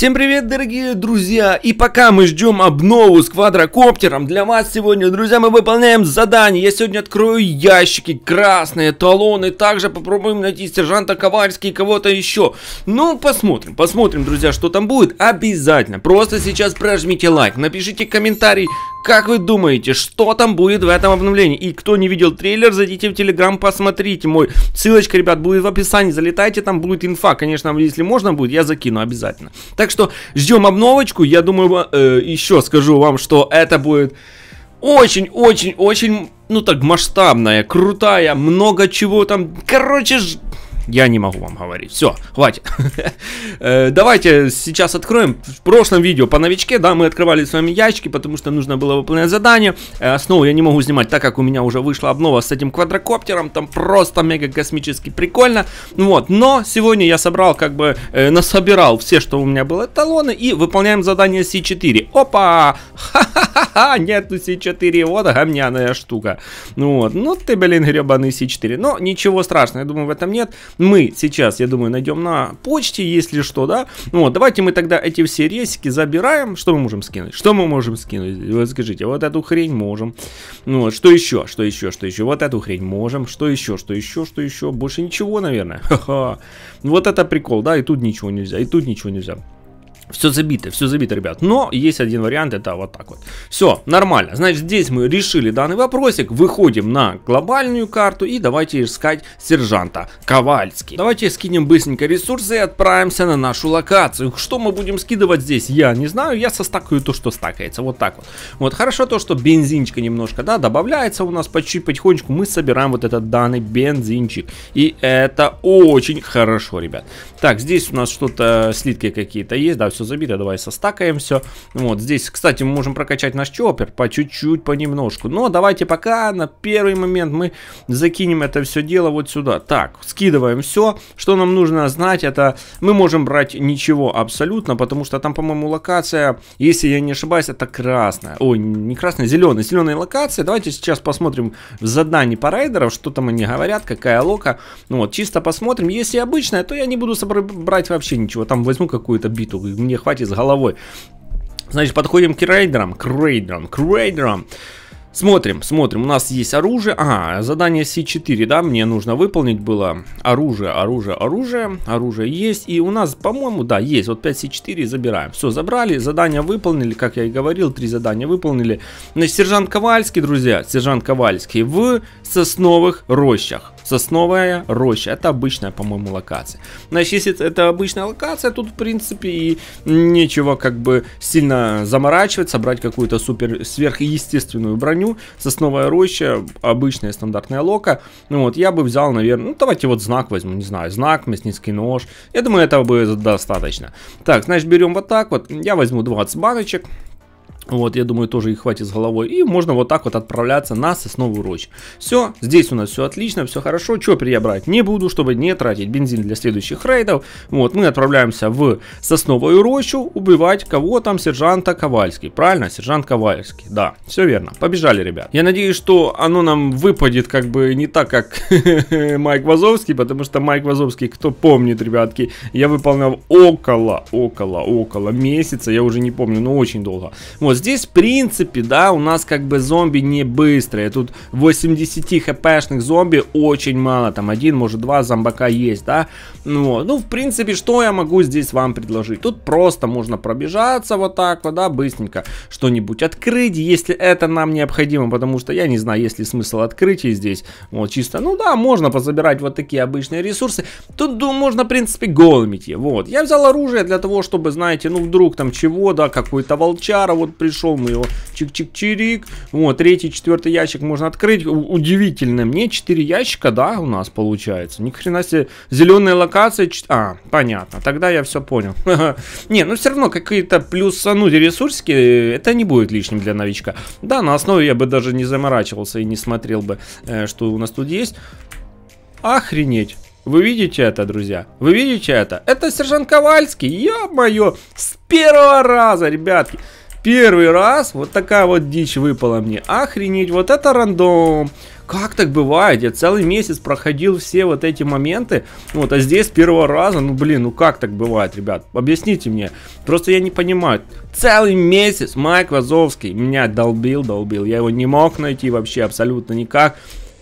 Всем привет, дорогие друзья! И пока мы ждем обнову с квадрокоптером, для вас сегодня, друзья, мы выполняем задание. Я сегодня открою ящики, красные, талоны, также попробуем найти сержанта Ковальский и кого-то еще. Ну, посмотрим, посмотрим, друзья, что там будет. Обязательно. Просто сейчас прожмите лайк, напишите комментарий, как вы думаете, что там будет в этом обновлении? И кто не видел трейлер, зайдите в Телеграм, посмотрите мой. Ссылочка, ребят, будет в описании. Залетайте, там будет инфа. Конечно, если можно будет, я закину обязательно. Так что ждем обновочку. Я думаю, э, еще скажу вам, что это будет очень-очень-очень, ну так, масштабная, крутая, много чего там. Короче, я не могу вам говорить. Все, хватит. Э, давайте сейчас откроем. В прошлом видео по новичке, да, мы открывали с вами ящики, потому что нужно было выполнять задание. Э, основу я не могу снимать, так как у меня уже вышла обнова с этим квадрокоптером. Там просто мега космически прикольно. Вот, но сегодня я собрал, как бы, э, насобирал все, что у меня было эталоны. И выполняем задание C4. Опа! ха ха Нету C4. Вот гамняная штука. Ну вот, ну ты, блин, гребаный C4. Но ничего страшного, я думаю, в этом нет мы сейчас, я думаю, найдем на почте, если что, да. Ну, вот, давайте мы тогда эти все ресики забираем. Что мы можем скинуть? Что мы можем скинуть? Вы скажите, вот эту хрень можем. Ну, вот, что еще? Что еще? Что еще? Вот эту хрень можем. Что еще? Что еще? Что еще? Больше ничего, наверное. Ха-ха. Вот это прикол, да, и тут ничего нельзя, и тут ничего нельзя. Все забито, все забито, ребят. Но есть один вариант, это вот так вот. Все, нормально. Значит, здесь мы решили данный вопросик. Выходим на глобальную карту и давайте искать сержанта Ковальский. Давайте скинем быстренько ресурсы и отправимся на нашу локацию. Что мы будем скидывать здесь, я не знаю. Я состакаю то, что стакается. Вот так вот. Вот хорошо то, что бензинчика немножко, да, добавляется у нас почти потихонечку. Мы собираем вот этот данный бензинчик. И это очень хорошо, ребят. Так, здесь у нас что-то, слитки какие-то есть, да, все все забито, давай состакаем все. Вот, здесь, кстати, мы можем прокачать наш чоппер по чуть-чуть, понемножку. Но давайте пока на первый момент мы закинем это все дело вот сюда. Так, скидываем все. Что нам нужно знать, это мы можем брать ничего абсолютно, потому что там, по-моему, локация, если я не ошибаюсь, это красная. Ой, не красная, зеленая. Зеленая локация. Давайте сейчас посмотрим в задании по райдеров, что там они говорят, какая лока. Ну вот, чисто посмотрим. Если обычная, то я не буду брать вообще ничего. Там возьму какую-то биту, не хватит с головой. Значит, подходим к рейдерам, к рейдерам, к рейдерам. Смотрим, смотрим, у нас есть оружие. Ага, задание C4, да, мне нужно выполнить было. Оружие, оружие, оружие. Оружие есть. И у нас, по-моему, да, есть. Вот 5C4 забираем. Все, забрали, задание выполнили, как я и говорил, три задания выполнили. Значит, сержант Ковальский, друзья, сержант Ковальский в сосновых рощах. Сосновая роща. Это обычная, по-моему, локация. Значит, если это обычная локация, тут, в принципе, и нечего как бы сильно заморачиваться, брать какую-то супер сверхъестественную броню броню. Сосновая роща, обычная стандартная лока. Ну вот, я бы взял, наверное, ну давайте вот знак возьму, не знаю, знак, мясницкий нож. Я думаю, этого бы достаточно. Так, значит, берем вот так вот. Я возьму 20 баночек. Вот, я думаю, тоже их хватит с головой. И можно вот так вот отправляться на сосновую рощу. Все, здесь у нас все отлично, все хорошо. Чего перебрать не буду, чтобы не тратить бензин для следующих рейдов. Вот, мы отправляемся в сосновую рощу убивать кого там? Сержанта Ковальский. Правильно? Сержант Ковальский. Да, все верно. Побежали, ребят. Я надеюсь, что оно нам выпадет как бы не так, как Майк Вазовский, потому что Майк Вазовский, кто помнит, ребятки, я выполнял около, около, около месяца, я уже не помню, но очень долго. Вот, здесь, в принципе, да, у нас как бы зомби не быстрые. Тут 80 хпшных зомби очень мало. Там один, может, два зомбака есть, да. Ну, ну, в принципе, что я могу здесь вам предложить? Тут просто можно пробежаться вот так вот, да, быстренько что-нибудь открыть, если это нам необходимо. Потому что я не знаю, есть ли смысл открытия здесь. Вот, чисто, ну да, можно позабирать вот такие обычные ресурсы. Тут, думаю, можно, в принципе, голыми идти. Вот, я взял оружие для того, чтобы, знаете, ну, вдруг там чего, да, какой-то волчара, вот пришел, мы его чик-чик-чирик. Вот, третий, четвертый ящик можно открыть. У удивительно, мне 4 ящика, да, у нас получается. Ни хрена себе. Зеленые локации. Ч... А, понятно. Тогда я все понял. Не, ну все равно какие-то плюсануть ресурсики, э, это не будет лишним для новичка. Да, на основе я бы даже не заморачивался и не смотрел бы, э, что у нас тут есть. Охренеть. Вы видите это, друзья? Вы видите это? Это сержант Ковальский, ё-моё, с первого раза, ребятки. Первый раз вот такая вот дичь выпала мне. Охренеть, вот это рандом. Как так бывает? Я целый месяц проходил все вот эти моменты. Вот, а здесь первого раза, ну блин, ну как так бывает, ребят? Объясните мне. Просто я не понимаю. Целый месяц Майк Вазовский меня долбил, долбил. Я его не мог найти вообще абсолютно никак.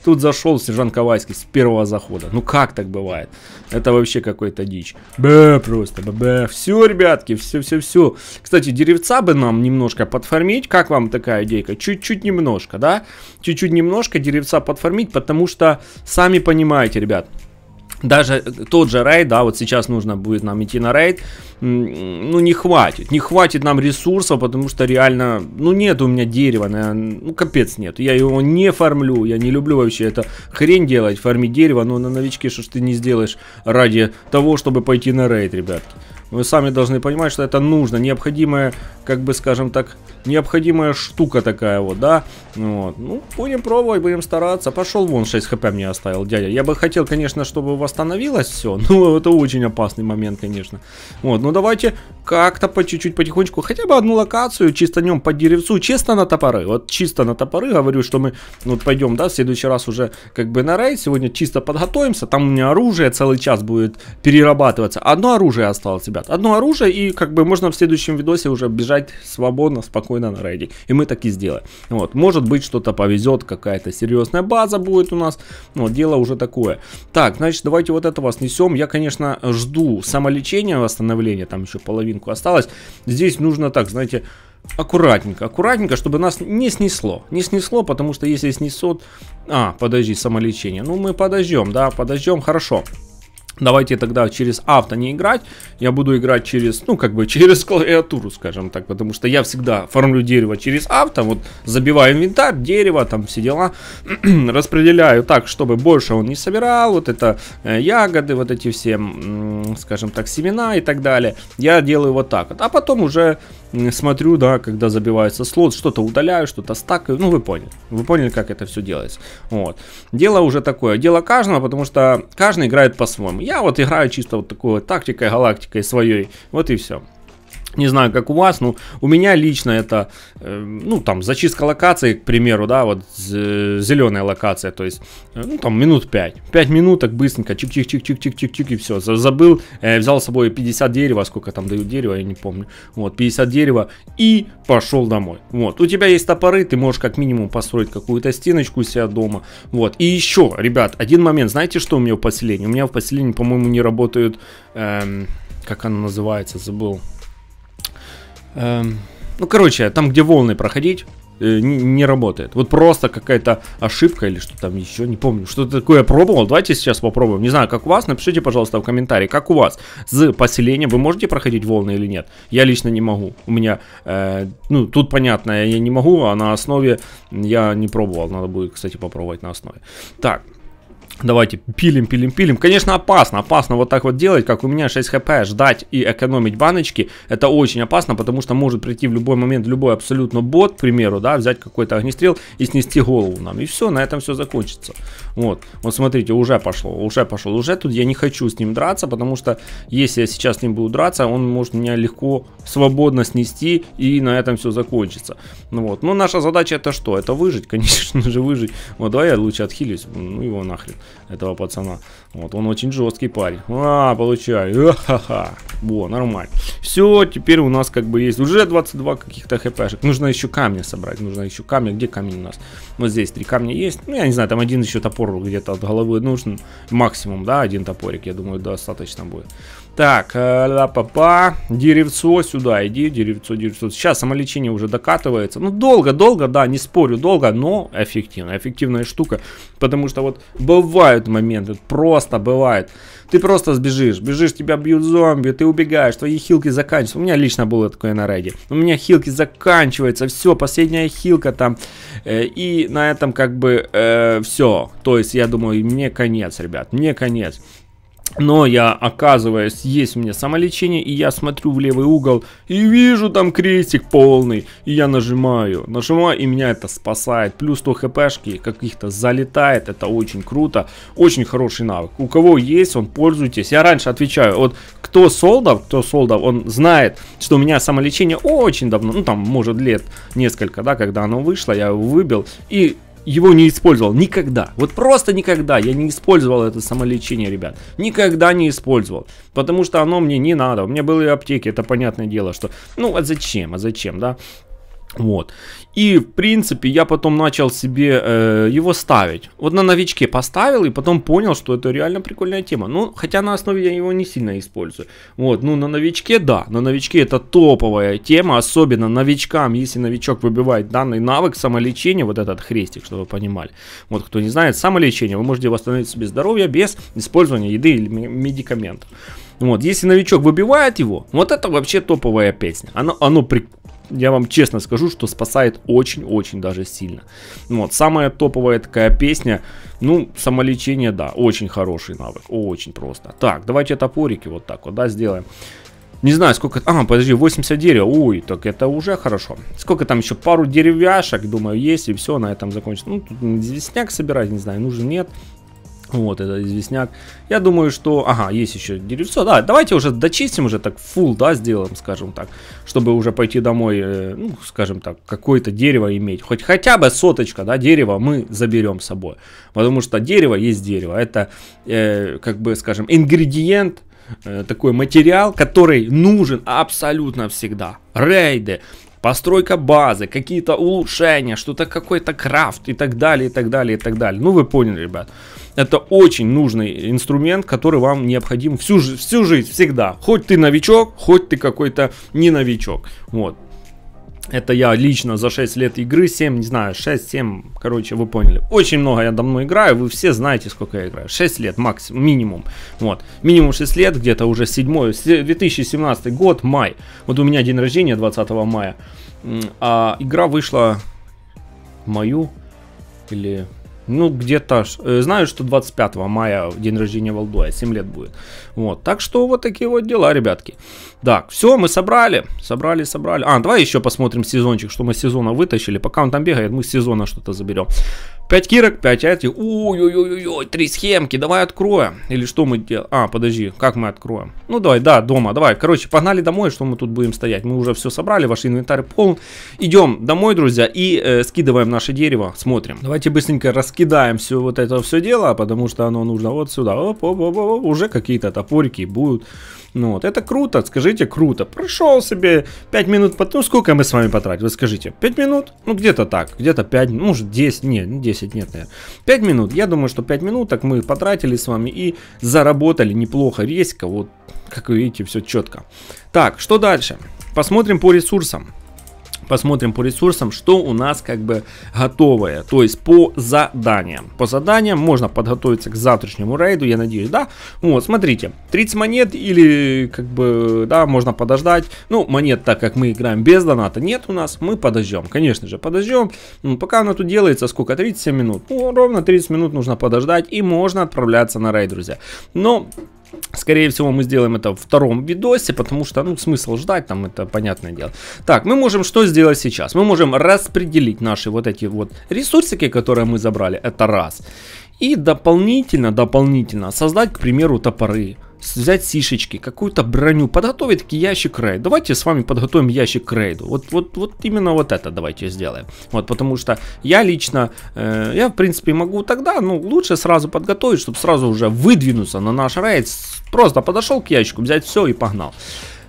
Тут зашел сержант Ковальский с первого захода. Ну как так бывает? Это вообще какой-то дичь. Б просто, б б, Все, ребятки, все-все-все. Кстати, деревца бы нам немножко подформить. Как вам такая идейка? Чуть-чуть немножко, да? Чуть-чуть немножко деревца подформить, потому что, сами понимаете, ребят, даже э, тот же рейд, да, вот сейчас нужно будет нам идти на рейд, ну не хватит, не хватит нам ресурсов, потому что реально, ну нет у меня дерева, ну капец нет, я его не фармлю, я не люблю вообще это хрень делать, фармить дерево, но на новичке что ж ты не сделаешь ради того, чтобы пойти на рейд, ребятки. Вы сами должны понимать, что это нужно, необходимая, как бы, скажем так, необходимая штука такая вот, да? Вот. Ну, будем пробовать, будем стараться. Пошел вон, 6 хп мне оставил дядя. Я бы хотел, конечно, чтобы восстановилось все, но это очень опасный момент, конечно. Вот, ну давайте как-то по чуть-чуть, потихонечку, хотя бы одну локацию, чисто нем по деревцу, чисто на топоры. Вот чисто на топоры, говорю, что мы ну, вот пойдем, да, в следующий раз уже как бы на рейд, сегодня чисто подготовимся, там у меня оружие целый час будет перерабатываться. Одно оружие осталось тебя ребят. Одно оружие, и как бы можно в следующем видосе уже бежать свободно, спокойно на рейде. И мы так и сделаем. Вот, может быть, что-то повезет, какая-то серьезная база будет у нас. Но дело уже такое. Так, значит, давайте вот этого снесем. Я, конечно, жду самолечения, восстановления. Там еще половинку осталось. Здесь нужно так, знаете аккуратненько, аккуратненько, чтобы нас не снесло. Не снесло, потому что если снесут... А, подожди, самолечение. Ну, мы подождем, да, подождем, хорошо. Хорошо. Давайте тогда через авто не играть, я буду играть через, ну, как бы через клавиатуру, скажем так, потому что я всегда фармлю дерево через авто, вот забиваю инвентарь, дерево, там все дела, распределяю так, чтобы больше он не собирал, вот это э, ягоды, вот эти все, скажем так, семена и так далее, я делаю вот так вот, а потом уже смотрю, да, когда забивается слот, что-то удаляю, что-то стакаю, ну вы поняли, вы поняли, как это все делается, вот. Дело уже такое, дело каждого, потому что каждый играет по-своему. Я вот играю чисто вот такой вот тактикой, галактикой своей, вот и все. Не знаю, как у вас, но у меня лично это, э, ну, там, зачистка локации, к примеру, да, вот э, зеленая локация, то есть, э, ну, там, минут 5. 5 минуток так чик чик-чик-чик-чик-чик-чик, и все. Забыл, взял с собой 50 дерева, сколько там дают дерева, я не помню. Вот, 50 дерева, и пошел домой. Вот, у тебя есть топоры, ты можешь как минимум построить какую-то стеночку у себя дома. Вот, и еще, ребят, один момент, знаете, что у меня в поселении? У меня в поселении, по-моему, не работают, эм, как оно называется, забыл Эм. ну, короче, там, где волны проходить, э, не, работает. Вот просто какая-то ошибка или что там еще, не помню. Что-то такое пробовал. Давайте сейчас попробуем. Не знаю, как у вас. Напишите, пожалуйста, в комментарии, как у вас с поселением. Вы можете проходить волны или нет? Я лично не могу. У меня, э, ну, тут понятно, я не могу, а на основе я не пробовал. Надо будет, кстати, попробовать на основе. Так, Давайте пилим, пилим, пилим. Конечно, опасно. Опасно вот так вот делать, как у меня 6 хп, ждать и экономить баночки. Это очень опасно, потому что может прийти в любой момент любой абсолютно бот, к примеру, да, взять какой-то огнестрел и снести голову нам. И все, на этом все закончится. Вот. Вот смотрите, уже пошло, уже пошло, Уже тут я не хочу с ним драться, потому что если я сейчас с ним буду драться, он может меня легко, свободно снести и на этом все закончится. Ну вот. Но ну, наша задача это что? Это выжить, конечно же, выжить. Вот, давай я лучше отхилюсь. Ну его нахрен этого пацана. Вот, он очень жесткий парень. А, получаю. Ха-ха. Во, нормально. Все, теперь у нас как бы есть уже 22 каких-то хпшек. Нужно еще камни собрать, нужно еще камни. Где камни у нас? Вот здесь три камня есть. Ну, я не знаю, там один еще топор где-то от головы нужен. Максимум, да, один топорик, я думаю, достаточно будет. Так, э, ла-па-па, деревцо сюда иди, деревцо, деревцо. Сейчас самолечение уже докатывается. Ну, долго-долго, да, не спорю, долго, но эффективно. Эффективная штука, потому что вот бывают моменты, просто бывает. Ты просто сбежишь, бежишь, тебя бьют зомби, ты убегаешь, твои хилки заканчиваются. У меня лично было такое на рейде. У меня хилки заканчиваются, все, последняя хилка там. Э, и на этом как бы э, все. То есть, я думаю, мне конец, ребят, мне конец. Но я, оказываюсь, есть у меня самолечение, и я смотрю в левый угол, и вижу там крестик полный, и я нажимаю, нажимаю, и меня это спасает. Плюс 100 хпшки каких-то залетает, это очень круто, очень хороший навык. У кого есть он, пользуйтесь. Я раньше отвечаю, вот кто солдов, кто солдов, он знает, что у меня самолечение очень давно, ну там, может, лет несколько, да, когда оно вышло, я его выбил, и его не использовал. Никогда. Вот просто никогда я не использовал это самолечение, ребят. Никогда не использовал. Потому что оно мне не надо. У меня были аптеки, это понятное дело, что... Ну, а зачем? А зачем, да? Вот. И, в принципе, я потом начал себе э, его ставить. Вот на новичке поставил и потом понял, что это реально прикольная тема. Ну, хотя на основе я его не сильно использую. Вот, ну на новичке, да, на новичке это топовая тема, особенно новичкам, если новичок выбивает данный навык самолечения, вот этот хрестик, чтобы вы понимали. Вот, кто не знает, самолечение, вы можете восстановить себе здоровье без использования еды или медикаментов. Вот, если новичок выбивает его, вот это вообще топовая песня. Оно, оно при, я вам честно скажу, что спасает очень-очень даже сильно. Ну вот, самая топовая такая песня, ну, самолечение, да, очень хороший навык, очень просто. Так, давайте топорики вот так вот, да, сделаем. Не знаю, сколько... А, подожди, 80 дерева. Ой, так это уже хорошо. Сколько там еще? Пару деревяшек, думаю, есть. И все, на этом закончится. Ну, тут известняк собирать, не знаю, нужен, нет. Вот, это известняк. Я думаю, что... Ага, есть еще деревцо. Да, давайте уже дочистим, уже так full, да, сделаем, скажем так. Чтобы уже пойти домой, э, ну, скажем так, какое-то дерево иметь. Хоть хотя бы соточка, да, дерево мы заберем с собой. Потому что дерево есть дерево. Это, э, как бы, скажем, ингредиент, э, такой материал, который нужен абсолютно всегда. Рейды, постройка базы, какие-то улучшения, что-то какой-то крафт и так далее, и так далее, и так далее. Ну, вы поняли, ребят. Это очень нужный инструмент, который вам необходим всю, всю жизнь, всегда. Хоть ты новичок, хоть ты какой-то не новичок. Вот. Это я лично за 6 лет игры, 7, не знаю, 6-7, короче, вы поняли. Очень много я давно играю, вы все знаете, сколько я играю. 6 лет максимум, минимум. Вот, минимум 6 лет, где-то уже 7, 2017 год, май. Вот у меня день рождения 20 мая. А игра вышла мою или ну, где-то, э, знаю, что 25 мая день рождения Валдуя, 7 лет будет. Вот, так что вот такие вот дела, ребятки. Так, все, мы собрали, собрали, собрали. А, давай еще посмотрим сезончик, что мы сезона вытащили. Пока он там бегает, мы с сезона что-то заберем. 5 кирок, 5 айти. Ой-ой-ой-ой, три схемки, давай откроем. Или что мы делаем? А, подожди, как мы откроем? Ну, давай, да, дома, давай. Короче, погнали домой, что мы тут будем стоять. Мы уже все собрали, ваш инвентарь полон. Идем домой, друзья, и э, скидываем наше дерево, смотрим. Давайте быстренько раскидаем все вот это все дело, потому что оно нужно вот сюда. Оп, оп, оп, оп, уже какие-то топорики будут. Ну вот, это круто, скажите, круто. Прошел себе 5 минут, ну сколько мы с вами потратили, вы скажите? 5 минут? Ну где-то так, где-то 5, может 10, нет, 10 10, нет, наверное. 5 минут. Я думаю, что 5 так мы потратили с вами и заработали неплохо, резко. Вот, как вы видите, все четко. Так, что дальше? Посмотрим по ресурсам посмотрим по ресурсам, что у нас как бы готовое, то есть по заданиям. По заданиям можно подготовиться к завтрашнему рейду, я надеюсь, да? Вот, смотрите, 30 монет или как бы, да, можно подождать. Ну, монет, так как мы играем без доната, нет у нас, мы подождем, конечно же, подождем. Ну, пока она тут делается, сколько, 37 минут? Ну, ровно 30 минут нужно подождать и можно отправляться на рейд, друзья. Но Скорее всего, мы сделаем это в втором видосе, потому что, ну, смысл ждать там, это понятное дело. Так, мы можем что сделать сейчас? Мы можем распределить наши вот эти вот ресурсики, которые мы забрали, это раз. И дополнительно, дополнительно создать, к примеру, топоры взять сишечки, какую-то броню, подготовить ящик рейд. Давайте с вами подготовим ящик рейду. Вот, вот, вот именно вот это давайте сделаем. Вот, потому что я лично, э, я в принципе могу тогда, ну, лучше сразу подготовить, чтобы сразу уже выдвинуться на наш рейд. Просто подошел к ящику, взять все и погнал.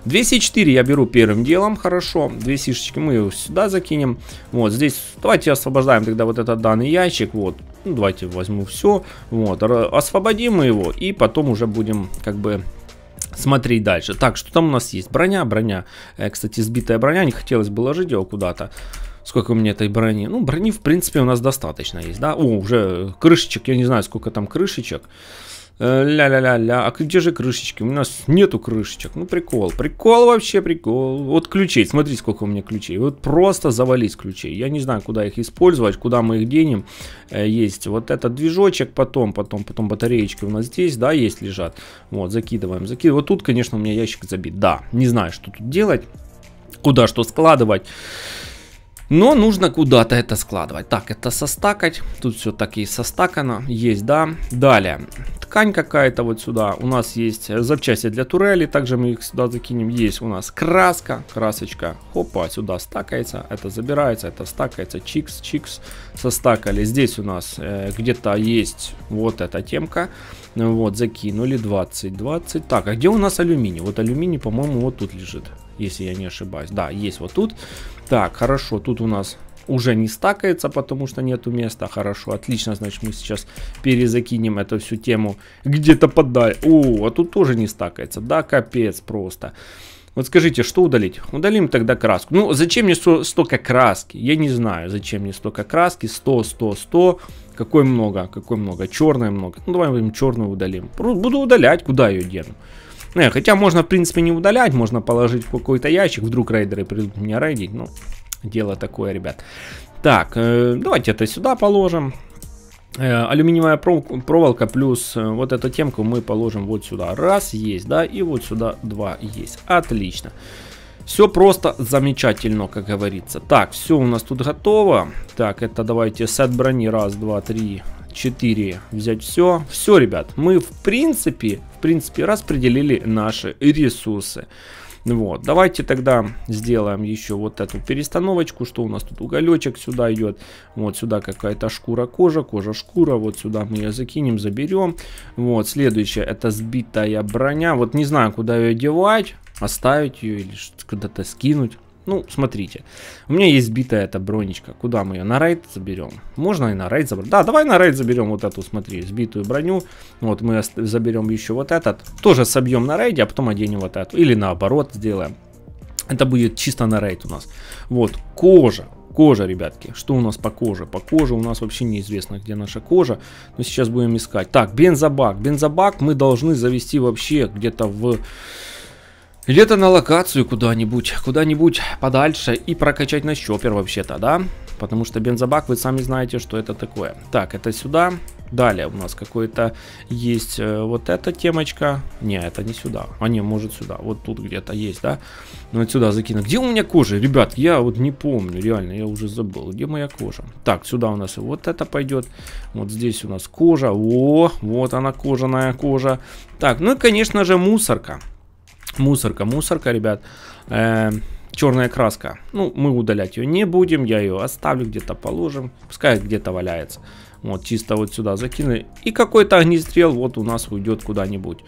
204 я беру первым делом, хорошо. Две сишечки мы сюда закинем. Вот здесь, давайте освобождаем тогда вот этот данный ящик. Вот, ну, давайте возьму все, вот, освободим его и потом уже будем как бы смотреть дальше. Так, что там у нас есть? Броня, броня, э, кстати, сбитая броня, не хотелось бы ложить его куда-то. Сколько у меня этой брони? Ну, брони, в принципе, у нас достаточно есть, да? О, уже крышечек, я не знаю, сколько там крышечек. Э, ля-ля-ля-ля, а где же крышечки? У нас нету крышечек. Ну, прикол. Прикол вообще, прикол. Вот ключей, смотрите, сколько у меня ключей. Вот просто завались ключей. Я не знаю, куда их использовать, куда мы их денем. Э, есть вот этот движочек, потом, потом, потом батареечки у нас здесь, да, есть лежат. Вот, закидываем, закидываем. Вот тут, конечно, у меня ящик забит. Да, не знаю, что тут делать, куда что складывать. Но нужно куда-то это складывать. Так, это состакать. Тут все таки состакано. Есть, да. Далее. Ткань какая-то вот сюда. У нас есть запчасти для турели. Также мы их сюда закинем. Есть у нас краска. Красочка. Хопа, сюда стакается. Это забирается, это стакается. Чикс, чикс. Состакали. Здесь у нас э, где-то есть вот эта темка. Вот, закинули 20, 20. Так, а где у нас алюминий? Вот алюминий, по-моему, вот тут лежит если я не ошибаюсь. Да, есть вот тут. Так, хорошо, тут у нас уже не стакается, потому что нету места. Хорошо, отлично, значит, мы сейчас перезакинем эту всю тему где-то подаль. О, а тут тоже не стакается. Да, капец просто. Вот скажите, что удалить? Удалим тогда краску. Ну, зачем мне столько краски? Я не знаю, зачем мне столько краски. 100, 100, 100. Какой много, какой много. Черное много. Ну, давай мы черную удалим. Буду удалять, куда ее дену? Не, ну, хотя можно, в принципе, не удалять, можно положить в какой-то ящик, вдруг рейдеры придут меня рейдить, ну, дело такое, ребят. Так, э, давайте это сюда положим. Э, алюминиевая проволока плюс э, вот эту темку мы положим вот сюда. Раз, есть, да, и вот сюда два есть. Отлично. Все просто замечательно, как говорится. Так, все у нас тут готово. Так, это давайте сет брони. Раз, два, три, 4. Взять все. Все, ребят, мы в принципе, в принципе распределили наши ресурсы. Вот, давайте тогда сделаем еще вот эту перестановочку, что у нас тут уголечек сюда идет, вот сюда какая-то шкура кожа, кожа шкура, вот сюда мы ее закинем, заберем. Вот, следующее это сбитая броня, вот не знаю куда ее девать, оставить ее или куда-то скинуть. Ну, смотрите, у меня есть битая эта бронечка. Куда мы ее? На райд заберем? Можно и на райд забрать. Да, давай на райд заберем вот эту, смотри, сбитую броню. Вот мы заберем еще вот этот. Тоже собьем на райде, а потом оденем вот эту. Или наоборот сделаем. Это будет чисто на рейд у нас. Вот, кожа. Кожа, ребятки. Что у нас по коже? По коже у нас вообще неизвестно, где наша кожа. Но сейчас будем искать. Так, бензобак. Бензобак мы должны завести вообще где-то в где-то на локацию куда-нибудь, куда-нибудь подальше и прокачать на щопер вообще-то, да? Потому что бензобак, вы сами знаете, что это такое. Так, это сюда. Далее у нас какой-то есть э, вот эта темочка. Не, это не сюда. А не, может сюда. Вот тут где-то есть, да? Ну, вот сюда закину. Где у меня кожа? Ребят, я вот не помню, реально, я уже забыл. Где моя кожа? Так, сюда у нас вот это пойдет. Вот здесь у нас кожа. О, вот она кожаная кожа. Так, ну и, конечно же, мусорка. Мусорка, мусорка, ребят. Э, черная краска. Ну, мы удалять ее не будем. Я ее оставлю где-то, положим. Пускай где-то валяется. Вот, чисто вот сюда закинули. И какой-то огнестрел вот у нас уйдет куда-нибудь.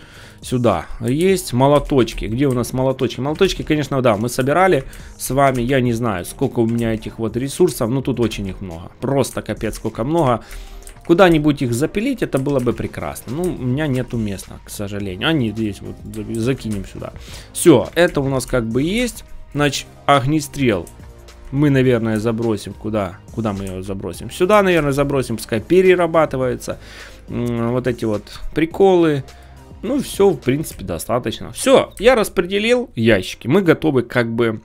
Сюда. Есть молоточки. Где у нас молоточки? Молоточки, конечно, да, мы собирали с вами. Я не знаю, сколько у меня этих вот ресурсов. Но тут очень их много. Просто капец, сколько много. Много куда-нибудь их запилить, это было бы прекрасно. Ну, у меня нету места, к сожалению. они здесь вот закинем сюда. Все, это у нас как бы есть. Значит, огнестрел мы, наверное, забросим куда? Куда мы его забросим? Сюда, наверное, забросим, пускай перерабатывается. Вот эти вот приколы. Ну, все, в принципе, достаточно. Все, я распределил ящики. Мы готовы как бы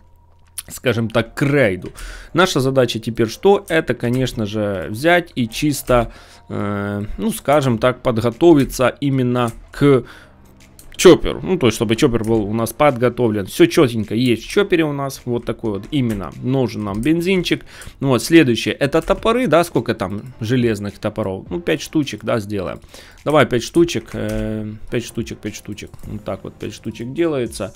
скажем так, к рейду. Наша задача теперь что? Это, конечно же, взять и чисто, э, ну, скажем так, подготовиться именно к чоппер. Ну, то есть, чтобы чоппер был у нас подготовлен. Все четенько есть в чоппере у нас. Вот такой вот именно. Нужен нам бензинчик. Ну, вот, следующее. Это топоры, да, сколько там железных топоров? Ну, 5 штучек, да, сделаем. Давай 5 штучек. Э, 5 штучек, 5 штучек. Вот так вот 5 штучек делается.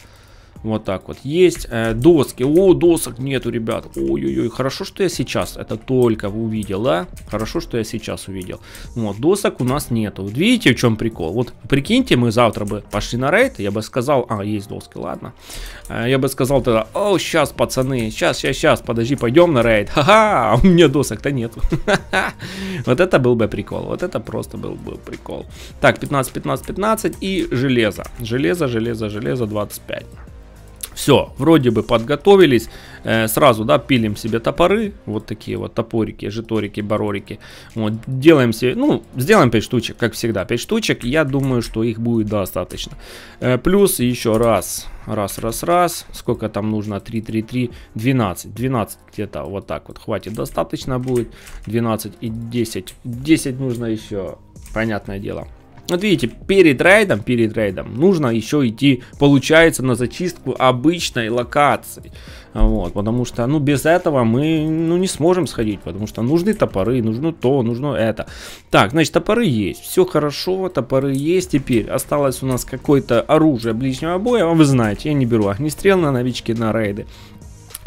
Вот так вот. Есть э, доски. О, досок нету, ребят. Ой-ой-ой. Хорошо, что я сейчас это только увидел, а? Хорошо, что я сейчас увидел. Вот, досок у нас нету. Вот видите, в чем прикол? Вот, прикиньте, мы завтра бы пошли на рейд, я бы сказал... А, есть доски, ладно. Э, я бы сказал тогда, о, сейчас, пацаны, сейчас, сейчас, сейчас, подожди, пойдем на рейд. Ха-ха, а у меня досок-то нету. Вот это был бы прикол. Вот это просто был бы прикол. Так, 15, 15, 15 и железо. Железо, железо, железо, 25. Все, вроде бы подготовились. Э, сразу, да, пилим себе топоры. Вот такие вот топорики, житорики, барорики. Вот, делаем себе, ну, сделаем 5 штучек, как всегда. 5 штучек, я думаю, что их будет достаточно. Э, плюс еще раз, раз, раз, раз. Сколько там нужно? 3, 3, 3, 12. 12 где-то вот так вот. Хватит, достаточно будет. 12 и 10. 10 нужно еще, понятное дело. Вот видите, перед рейдом, перед рейдом нужно еще идти, получается, на зачистку обычной локации. Вот, потому что, ну, без этого мы, ну, не сможем сходить, потому что нужны топоры, нужно то, нужно это. Так, значит, топоры есть, все хорошо, топоры есть. Теперь осталось у нас какое-то оружие ближнего боя, вы знаете, я не беру огнестрел на новички, на рейды.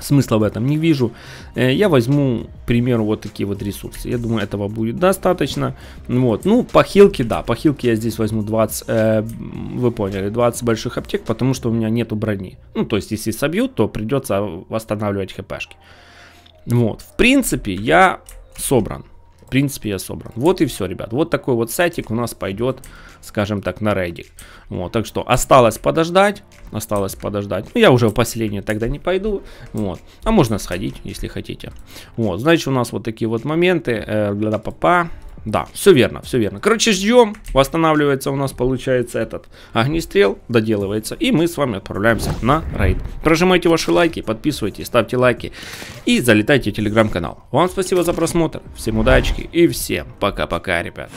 Смысла в этом не вижу. Э, я возьму, к примеру, вот такие вот ресурсы. Я думаю, этого будет достаточно. Вот. Ну, похилки, да. Похилки я здесь возьму 20, э, вы поняли, 20 больших аптек, потому что у меня нету брони. Ну, то есть, если собьют, то придется восстанавливать хпшки. Вот. В принципе, я собран принципе, я собран. Вот и все, ребят. Вот такой вот сайтик у нас пойдет, скажем так, на Reddit. Вот, так что осталось подождать. Осталось подождать. Ну, я уже в поселение тогда не пойду. Вот. А можно сходить, если хотите. Вот, значит, у нас вот такие вот моменты. Э, папа да, все верно, все верно. Короче, ждем, восстанавливается у нас, получается, этот огнестрел, доделывается, и мы с вами отправляемся на рейд. Прожимайте ваши лайки, подписывайтесь, ставьте лайки и залетайте в телеграм-канал. Вам спасибо за просмотр, всем удачи и всем пока-пока, ребят.